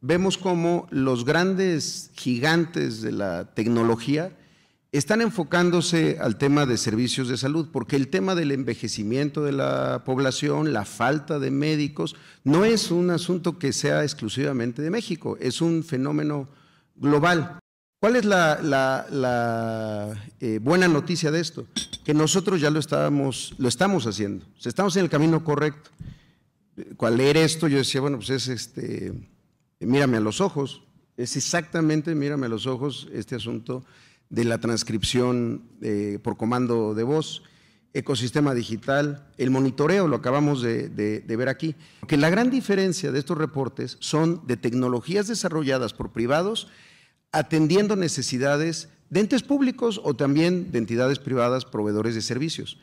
vemos cómo los grandes gigantes de la tecnología están enfocándose al tema de servicios de salud, porque el tema del envejecimiento de la población, la falta de médicos, no es un asunto que sea exclusivamente de México, es un fenómeno global. ¿Cuál es la, eh, buena noticia de esto? Que nosotros ya lo, estábamos, lo estamos haciendo, estamos en el camino correcto. ¿Cuál leer esto, yo decía, bueno, pues es este, mírame a los ojos, es exactamente, mírame a los ojos, este asunto de la transcripción eh, por comando de voz, ecosistema digital, el monitoreo, lo acabamos de, de ver aquí. Que la gran diferencia de estos reportes son de tecnologías desarrolladas por privados atendiendo necesidades de entes públicos o también de entidades privadas proveedores de servicios.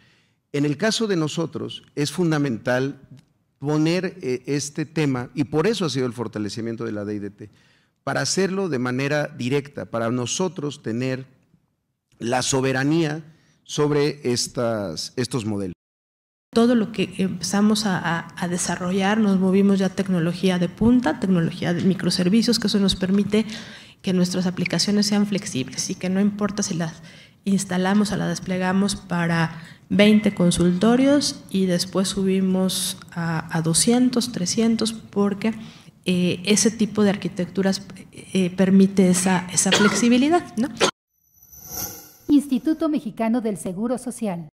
En el caso de nosotros es fundamental poner eh, este tema, y por eso ha sido el fortalecimiento de la DIDT, para hacerlo de manera directa, para nosotros tener la soberanía sobre estas, estos modelos. Todo lo que empezamos a, desarrollar, nos movimos ya a tecnología de punta, tecnología de microservicios, que eso nos permite que nuestras aplicaciones sean flexibles y que no importa si las instalamos, a la desplegamos para 20 consultorios y después subimos a, 200, 300, porque eh, ese tipo de arquitecturas eh, permite esa, esa flexibilidad. Instituto Mexicano del Seguro Social.